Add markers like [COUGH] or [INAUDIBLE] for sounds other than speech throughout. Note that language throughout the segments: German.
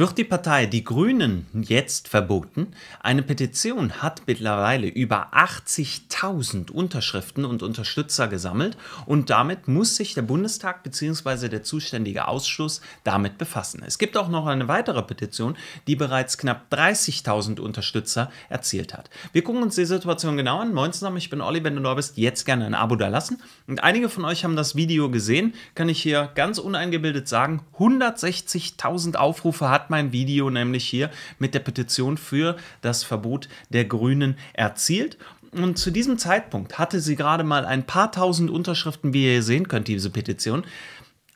Wird die Partei Die Grünen jetzt verboten? Eine Petition hat mittlerweile über 80.000 Unterschriften und Unterstützer gesammelt und damit muss sich der Bundestag bzw. der zuständige Ausschuss damit befassen. Es gibt auch noch eine weitere Petition, die bereits knapp 30.000 Unterstützer erzielt hat. Wir gucken uns die Situation genau an. Moin zusammen, ich bin Olli, wenn du neu bist, jetzt gerne ein Abo da lassen. Und einige von euch haben das Video gesehen, kann ich hier ganz uneingebildet sagen, 160.000 Aufrufe hat mein Video nämlich hier mit der Petition für das Verbot der Grünen erzielt und zu diesem Zeitpunkt hatte sie gerade mal ein paar tausend Unterschriften, wie ihr sehen könnt, diese Petition.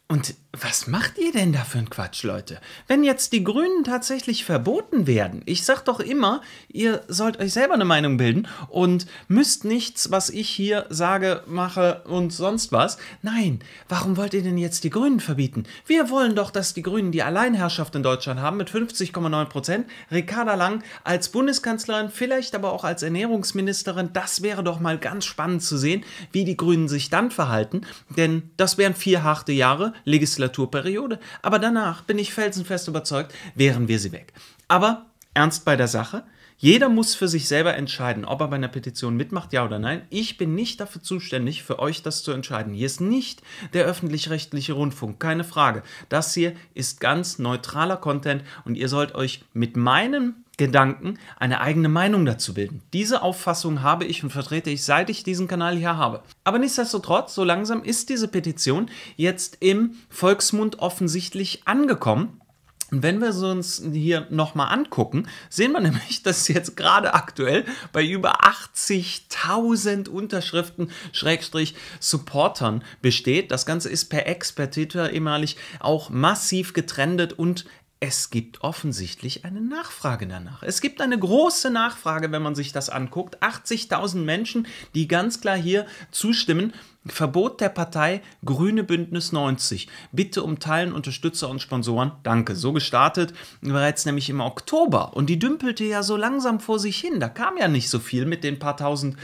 Und was macht ihr denn da für einen Quatsch, Leute? Wenn jetzt die Grünen tatsächlich verboten werden, ich sag doch immer, ihr sollt euch selber eine Meinung bilden und müsst nichts, was ich hier sage, mache und sonst was. Nein, warum wollt ihr denn jetzt die Grünen verbieten? Wir wollen doch, dass die Grünen die Alleinherrschaft in Deutschland haben mit 50,9 Prozent. Ricarda Lang als Bundeskanzlerin, vielleicht aber auch als Ernährungsministerin. Das wäre doch mal ganz spannend zu sehen, wie die Grünen sich dann verhalten, denn das wären vier harte Jahre Legislative Legislaturperiode. Aber danach bin ich felsenfest überzeugt, wären wir sie weg. Aber ernst bei der Sache. Jeder muss für sich selber entscheiden, ob er bei einer Petition mitmacht, ja oder nein. Ich bin nicht dafür zuständig, für euch das zu entscheiden. Hier ist nicht der öffentlich-rechtliche Rundfunk, keine Frage. Das hier ist ganz neutraler Content und ihr sollt euch mit meinem Gedanken eine eigene Meinung dazu bilden. Diese Auffassung habe ich und vertrete ich, seit ich diesen Kanal hier habe. Aber nichtsdestotrotz, so langsam ist diese Petition jetzt im Volksmund offensichtlich angekommen. Und wenn wir sie uns hier nochmal angucken, sehen wir [LAUGHS] nämlich, dass jetzt gerade aktuell bei über 80.000 Unterschriften Schrägstrich Supportern besteht. Das Ganze ist per Ex, per Twitter ehemalig auch massiv getrendet und es gibt offensichtlich eine Nachfrage danach. Es gibt eine große Nachfrage, wenn man sich das anguckt. 80.000 Menschen, die ganz klar hier zustimmen, Verbot der Partei Grüne Bündnis 90. Bitte um Teilen Unterstützer und Sponsoren. Danke. So gestartet bereits nämlich im Oktober. Und die dümpelte ja so langsam vor sich hin. Da kam ja nicht so viel mit den paar tausend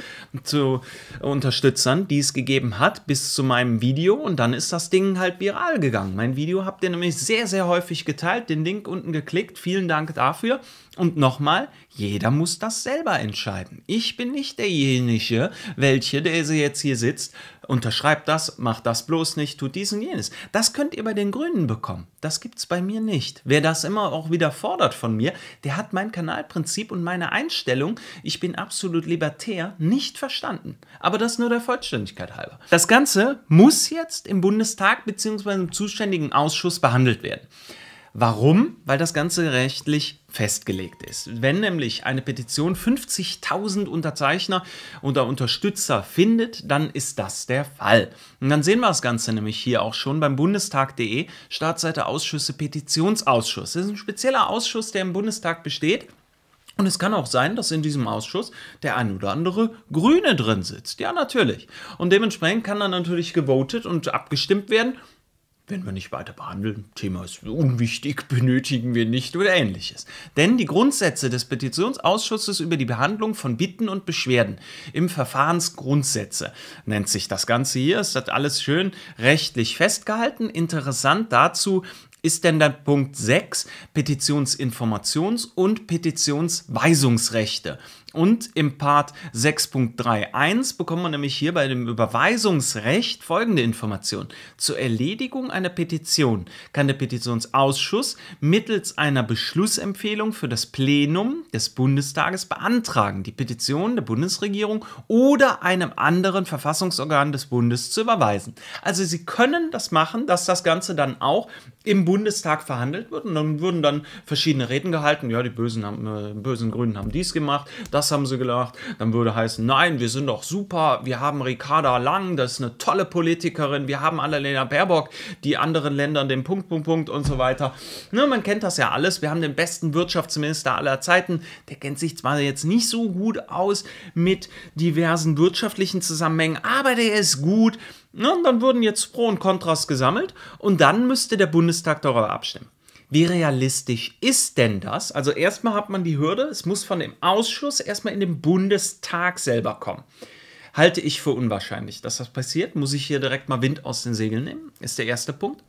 zu Unterstützern, die es gegeben hat, bis zu meinem Video. Und dann ist das Ding halt viral gegangen. Mein Video habt ihr nämlich sehr, sehr häufig geteilt, den Link unten geklickt. Vielen Dank dafür. Und nochmal, jeder muss das selber entscheiden. Ich bin nicht derjenige, welche, der sie jetzt hier sitzt unterschreibt das, macht das bloß nicht, tut dies und jenes. Das könnt ihr bei den Grünen bekommen. Das gibt's bei mir nicht. Wer das immer auch wieder fordert von mir, der hat mein Kanalprinzip und meine Einstellung, ich bin absolut libertär, nicht verstanden. Aber das nur der Vollständigkeit halber. Das Ganze muss jetzt im Bundestag bzw. im zuständigen Ausschuss behandelt werden. Warum? Weil das Ganze rechtlich festgelegt ist. Wenn nämlich eine Petition 50.000 Unterzeichner oder Unterstützer findet, dann ist das der Fall. Und dann sehen wir das Ganze nämlich hier auch schon beim Bundestag.de, Startseite Ausschüsse, Petitionsausschuss. Das ist ein spezieller Ausschuss, der im Bundestag besteht. Und es kann auch sein, dass in diesem Ausschuss der ein oder andere Grüne drin sitzt. Ja, natürlich. Und dementsprechend kann dann natürlich gewotet und abgestimmt werden werden wir nicht weiter behandeln, Thema ist unwichtig, [LAUGHS] benötigen wir nicht oder ähnliches. Denn die Grundsätze des Petitionsausschusses über die Behandlung von Bitten und Beschwerden im Verfahrensgrundsätze nennt sich das Ganze hier. Es hat alles schön rechtlich festgehalten. Interessant dazu, ist denn dann Punkt 6 Petitionsinformations- und Petitionsweisungsrechte. Und im Part 6.3.1 bekommt man nämlich hier bei dem Überweisungsrecht folgende Information. Zur Erledigung einer Petition kann der Petitionsausschuss mittels einer Beschlussempfehlung für das Plenum des Bundestages beantragen, die Petition der Bundesregierung oder einem anderen Verfassungsorgan des Bundes zu überweisen. Also Sie können das machen, dass das Ganze dann auch im Bundestag verhandelt wird und dann würden dann verschiedene Reden gehalten. Ja, die bösen, haben, äh, bösen Grünen haben dies gemacht, das das haben sie gelacht. Dann würde heißen, nein, wir sind doch super, wir haben Ricarda Lang, das ist eine tolle Politikerin, wir haben Annalena Baerbock, die anderen Länder den Punkt, Punkt, Punkt und so weiter. Ne, man kennt das ja alles. Wir haben den besten Wirtschaftsminister aller Zeiten. Der kennt sich zwar jetzt nicht so gut aus mit diversen wirtschaftlichen Zusammenhängen, aber der ist gut. Ne, und dann würden jetzt Pro und Kontras gesammelt und dann müsste der Bundestag darüber abstimmen. Wie realistisch ist denn das? Also erstmal hat man die Hürde, es muss von dem Ausschuss erstmal in den Bundestag selber kommen. Halte ich für unwahrscheinlich, dass das passiert. Muss ich hier direkt mal Wind aus den Segeln nehmen? Ist der erste Punkt.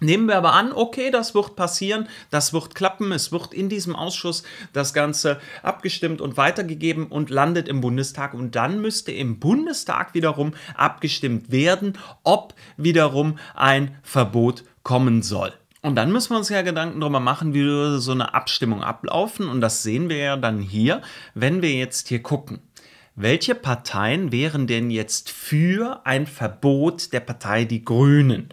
Nehmen wir aber an, okay, das wird passieren, das wird klappen, es wird in diesem Ausschuss das Ganze abgestimmt und weitergegeben und landet im Bundestag. Und dann müsste im Bundestag wiederum abgestimmt werden, ob wiederum ein Verbot kommen soll. Und dann müssen wir uns ja Gedanken darüber machen, wie würde so eine Abstimmung ablaufen. Und das sehen wir ja dann hier, wenn wir jetzt hier gucken. Welche Parteien wären denn jetzt für ein Verbot der Partei Die Grünen?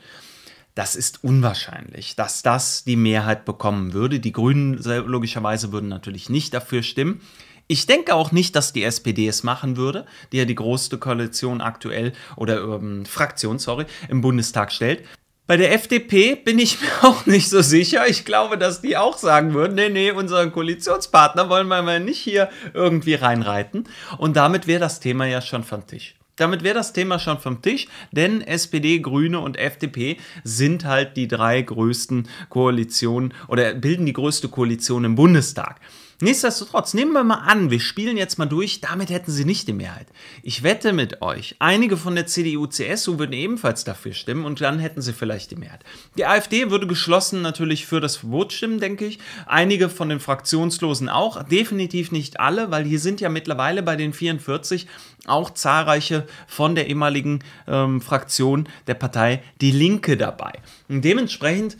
Das ist unwahrscheinlich, dass das die Mehrheit bekommen würde. Die Grünen logischerweise würden natürlich nicht dafür stimmen. Ich denke auch nicht, dass die SPD es machen würde, die ja die größte Koalition aktuell oder ähm, Fraktion, sorry, im Bundestag stellt. Bei der FDP bin ich mir [LAUGHS] auch nicht so sicher. Ich glaube, dass die auch sagen würden, nee, nee, unseren Koalitionspartner wollen wir mal nicht hier irgendwie reinreiten. Und damit wäre das Thema ja schon vom Tisch. Damit wäre das Thema schon vom Tisch, denn SPD, Grüne und FDP sind halt die drei größten Koalitionen oder bilden die größte Koalition im Bundestag. Nichtsdestotrotz, nehmen wir mal an, wir spielen jetzt mal durch, damit hätten sie nicht die Mehrheit. Ich wette mit euch, einige von der CDU, CSU würden ebenfalls dafür stimmen und dann hätten sie vielleicht die Mehrheit. Die AfD würde geschlossen natürlich für das Verbot stimmen, denke ich. Einige von den Fraktionslosen auch, definitiv nicht alle, weil hier sind ja mittlerweile bei den 44 auch zahlreiche von der ehemaligen ähm, Fraktion der Partei Die Linke dabei. Und dementsprechend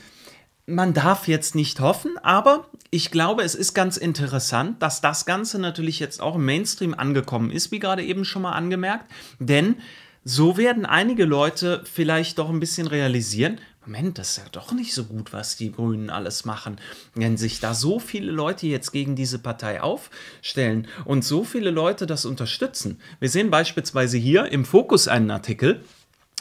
man darf jetzt nicht hoffen, aber ich glaube, es ist ganz interessant, dass das Ganze natürlich jetzt auch im Mainstream angekommen ist, wie gerade eben schon mal angemerkt. Denn so werden einige Leute vielleicht doch ein bisschen realisieren, Moment, das ist ja doch nicht so gut, was die Grünen alles machen. Wenn sich da so viele Leute jetzt gegen diese Partei aufstellen und so viele Leute das unterstützen. Wir sehen beispielsweise hier im Fokus einen Artikel,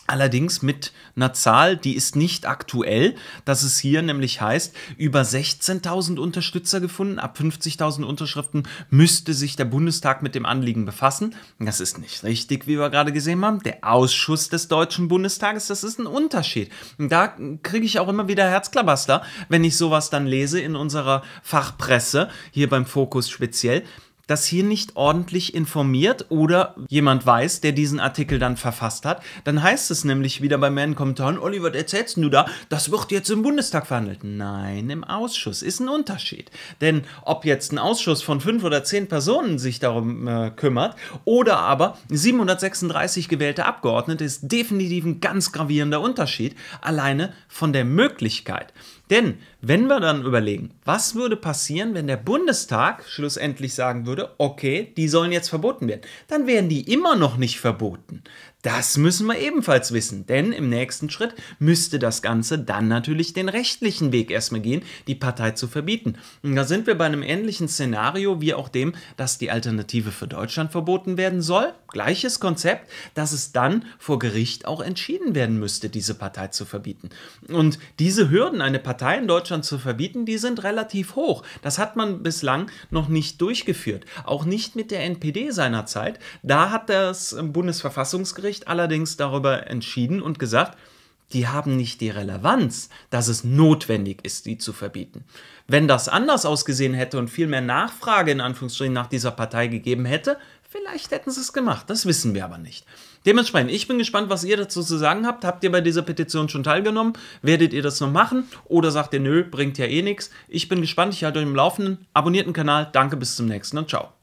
Allerdings mit einer Zahl, die ist nicht aktuell, dass es hier nämlich heißt, über 16.000 Unterstützer gefunden, ab 50.000 Unterschriften müsste sich der Bundestag mit dem Anliegen befassen. Das ist nicht richtig, wie wir gerade gesehen haben. Der Ausschuss des Deutschen Bundestages, das ist ein Unterschied. Da kriege ich auch immer wieder Herzklabaster, wenn ich sowas dann lese in unserer Fachpresse, hier beim Fokus speziell dass hier nicht ordentlich informiert oder jemand weiß, der diesen Artikel dann verfasst hat. Dann heißt es nämlich wieder bei meinen Kommentaren, Oliver, erzählst du da, das wird jetzt im Bundestag verhandelt. Nein, im Ausschuss ist ein Unterschied. Denn ob jetzt ein Ausschuss von fünf oder zehn Personen sich darum äh, kümmert oder aber 736 gewählte Abgeordnete ist definitiv ein ganz gravierender Unterschied, alleine von der Möglichkeit. Denn wenn wir dann überlegen, was würde passieren, wenn der Bundestag schlussendlich sagen würde, würde, okay, die sollen jetzt verboten werden, dann werden die immer noch nicht verboten. Das müssen wir ebenfalls wissen, denn im nächsten Schritt müsste das Ganze dann natürlich den rechtlichen Weg erstmal gehen, die Partei zu verbieten. Und da sind wir bei einem ähnlichen Szenario wie auch dem, dass die Alternative für Deutschland verboten werden soll. Gleiches Konzept, dass es dann vor Gericht auch entschieden werden müsste, diese Partei zu verbieten. Und diese Hürden, eine Partei in Deutschland zu verbieten, die sind relativ hoch. Das hat man bislang noch nicht durchgeführt. Auch nicht mit der NPD seinerzeit. Da hat das Bundesverfassungsgericht Gericht allerdings darüber entschieden und gesagt, die haben nicht die Relevanz, dass es notwendig ist, die zu verbieten. Wenn das anders ausgesehen hätte und viel mehr Nachfrage in Anführungsstrichen nach dieser Partei gegeben hätte, vielleicht hätten sie es gemacht. Das wissen wir aber nicht. Dementsprechend, ich bin gespannt, was ihr dazu zu sagen habt. Habt ihr bei dieser Petition schon teilgenommen? Werdet ihr das noch machen? Oder sagt ihr, nö, bringt ja eh nichts? Ich bin gespannt, ich halte euch im Laufenden. Abonniert den Kanal. Danke, bis zum nächsten und ciao.